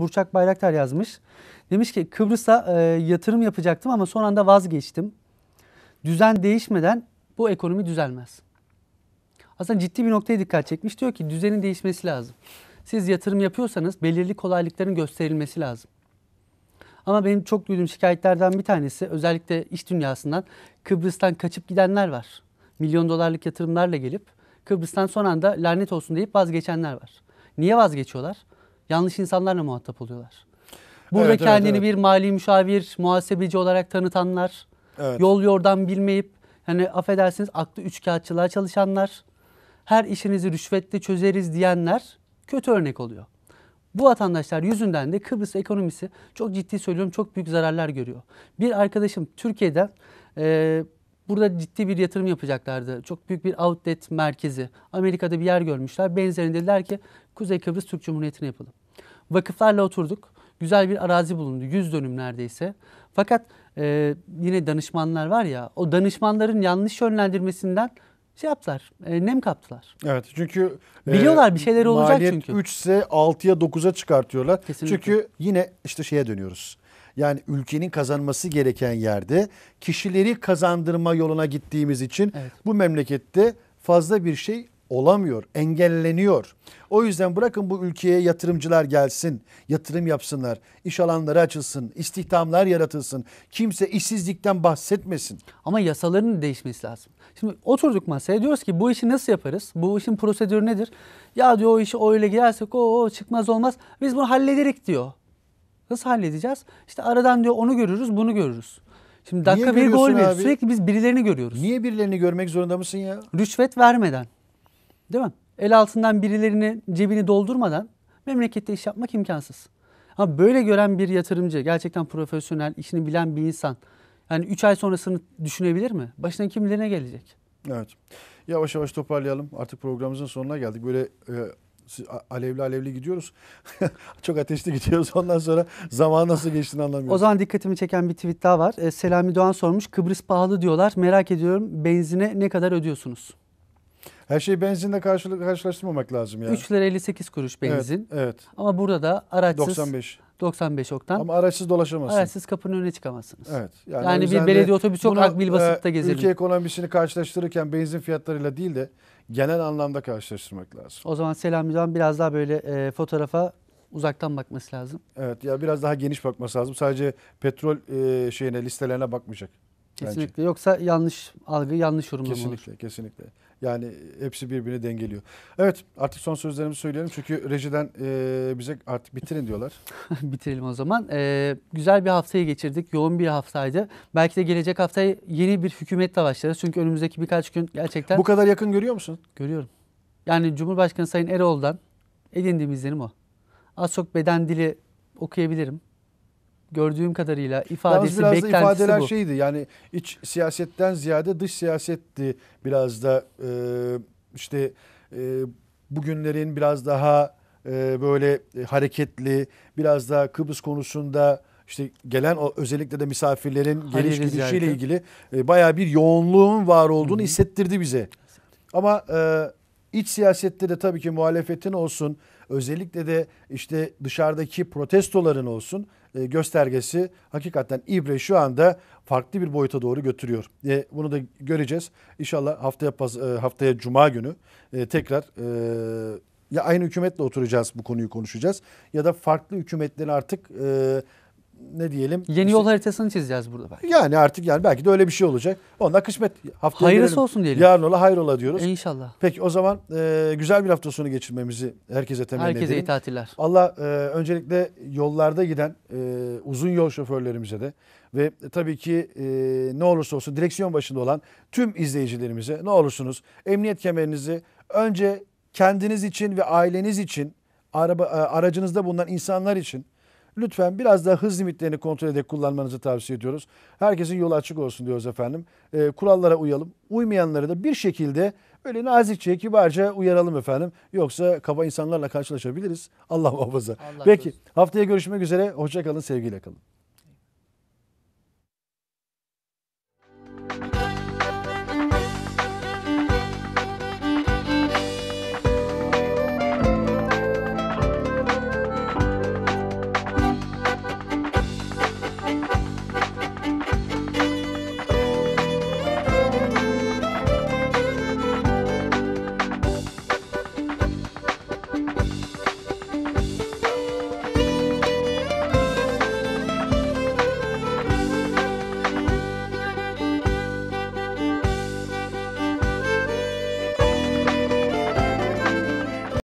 Burçak Bayraktar yazmış. Demiş ki Kıbrıs'a e, yatırım yapacaktım ama son anda vazgeçtim. Düzen değişmeden bu ekonomi düzelmez. Aslında ciddi bir noktaya dikkat çekmiş. Diyor ki düzenin değişmesi lazım. Siz yatırım yapıyorsanız belirli kolaylıkların gösterilmesi lazım. Ama benim çok duyduğum şikayetlerden bir tanesi özellikle iş dünyasından Kıbrıs'tan kaçıp gidenler var. Milyon dolarlık yatırımlarla gelip Kıbrıs'tan son anda lanet olsun deyip vazgeçenler var. Niye vazgeçiyorlar? yanlış insanlarla muhatap oluyorlar. Burada evet, kendini evet, evet. bir mali müşavir, muhasebeci olarak tanıtanlar, evet. yol yordan bilmeyip hani affedersiniz aklı üçkağıtçılığa çalışanlar, her işinizi rüşvetle çözeriz diyenler kötü örnek oluyor. Bu vatandaşlar yüzünden de Kıbrıs ekonomisi çok ciddi söylüyorum çok büyük zararlar görüyor. Bir arkadaşım Türkiye'den. e, Burada ciddi bir yatırım yapacaklardı. Çok büyük bir outlet merkezi. Amerika'da bir yer görmüşler. Benzerini dediler ki Kuzey Kıbrıs Türk Cumhuriyeti'ne yapalım. Vakıflarla oturduk. Güzel bir arazi bulundu. yüz dönüm neredeyse. Fakat e, yine danışmanlar var ya o danışmanların yanlış yönlendirmesinden şey yaptılar. E, nem kaptılar. Evet çünkü e, biliyorlar e, bir şeyler olacak maliyet çünkü. Maliyet 3 ise 6'ya 9'a çıkartıyorlar. Kesinlikle. Çünkü yine işte şeye dönüyoruz yani ülkenin kazanması gereken yerde kişileri kazandırma yoluna gittiğimiz için evet. bu memlekette fazla bir şey olamıyor, engelleniyor. O yüzden bırakın bu ülkeye yatırımcılar gelsin, yatırım yapsınlar, iş alanları açılsın, istihdamlar yaratılsın. Kimse işsizlikten bahsetmesin. Ama yasaların değişmesi lazım. Şimdi oturduk masaya diyoruz ki bu işi nasıl yaparız? Bu işin prosedürü nedir? Ya diyor o işi öyle girersek o, o çıkmaz olmaz. Biz bunu hallederik diyor. Nasıl halledeceğiz? İşte aradan diyor onu görürüz, bunu görürüz. Şimdi dakika bir gol bir. Sürekli biz birilerini görüyoruz. Niye birilerini görmek zorunda mısın ya? Rüşvet vermeden. Değil mi? El altından birilerini cebini doldurmadan memlekette iş yapmak imkansız. Ama böyle gören bir yatırımcı, gerçekten profesyonel, işini bilen bir insan. Yani 3 ay sonrasını düşünebilir mi? Başına kim bilir ne gelecek? Evet. Yavaş yavaş toparlayalım. Artık programımızın sonuna geldik. Böyle e, Alevli alevli gidiyoruz. Çok ateşli gidiyoruz. Ondan sonra zaman nasıl geçtiğini anlamıyorum. O zaman dikkatimi çeken bir tweet daha var. E, Selami Doğan sormuş. Kıbrıs pahalı diyorlar. Merak ediyorum benzine ne kadar ödüyorsunuz? Her şeyi benzinle karşılaştırmamak lazım ya. 3 lira 58 kuruş benzin. Evet. evet. Ama burada da araçsız 95. 95 oktan. Ama araçsız dolaşamazsınız. Araçsız kapının önüne çıkamazsınız. Evet. Yani, yani bir belediye otobüsü çok akbil e, basıtta gezilir. Ülke ekonomisini karşılaştırırken benzin fiyatlarıyla değil de genel anlamda karşılaştırmak lazım. O zaman Selami'den biraz daha böyle e, fotoğrafa uzaktan bakması lazım. Evet ya biraz daha geniş bakması lazım. Sadece petrol e, şeyine listelerine bakmayacak. Kesinlikle. Bence. Yoksa yanlış algı, yanlış yorumlama kesinlikle, olur. Kesinlikle. Yani hepsi birbirini dengeliyor. Evet artık son sözlerimi söyleyelim. Çünkü rejiden e, bize artık bitirin diyorlar. Bitirelim o zaman. E, güzel bir haftayı geçirdik. Yoğun bir haftaydı. Belki de gelecek hafta yeni bir hükümetle başlarız. Çünkü önümüzdeki birkaç gün gerçekten... Bu kadar yakın görüyor musun? Görüyorum. Yani Cumhurbaşkanı Sayın Erol'dan edindiğim izlenim o. Az çok beden dili okuyabilirim gördüğüm kadarıyla ifadesi, Yalnız biraz da ifadeler bu. şeydi yani iç siyasetten ziyade dış siyasetti biraz da e, işte e, bugünlerin biraz daha e, böyle hareketli biraz daha Kıbrıs konusunda işte gelen o, özellikle de misafirlerin Hayır, geliş gidişiyle ilgili e, bayağı bir yoğunluğun var olduğunu Hı-hı. hissettirdi bize. Ama e, iç siyasette de tabii ki muhalefetin olsun özellikle de işte dışarıdaki protestoların olsun e, göstergesi hakikaten İbre şu anda farklı bir boyuta doğru götürüyor. E, bunu da göreceğiz. İnşallah haftaya paz, e, haftaya cuma günü e, tekrar e, ya aynı hükümetle oturacağız bu konuyu konuşacağız ya da farklı hükümetlerin artık e, ne diyelim? Yeni işte, yol haritasını çizeceğiz burada belki. Yani artık yani belki de öyle bir şey olacak. Onunla kısmet. Haftaya Hayırlısı gelelim. olsun diyelim. Yarın ola hayrola diyoruz. İnşallah. Peki o zaman e, güzel bir hafta sonu geçirmemizi herkese temenni herkese edelim. Herkese iyi tatiller. Allah e, öncelikle yollarda giden e, uzun yol şoförlerimize de ve tabii ki e, ne olursa olsun direksiyon başında olan tüm izleyicilerimize ne olursunuz emniyet kemerinizi önce kendiniz için ve aileniz için araba e, aracınızda bulunan insanlar için Lütfen biraz daha hız limitlerini kontrol ederek kullanmanızı tavsiye ediyoruz. Herkesin yolu açık olsun diyoruz efendim. E, kurallara uyalım. Uymayanları da bir şekilde böyle nazikçe, kibarca uyaralım efendim. Yoksa kaba insanlarla karşılaşabiliriz. Allah muhafaza. Allah Peki olsun. haftaya görüşmek üzere. Hoşçakalın, sevgiyle kalın.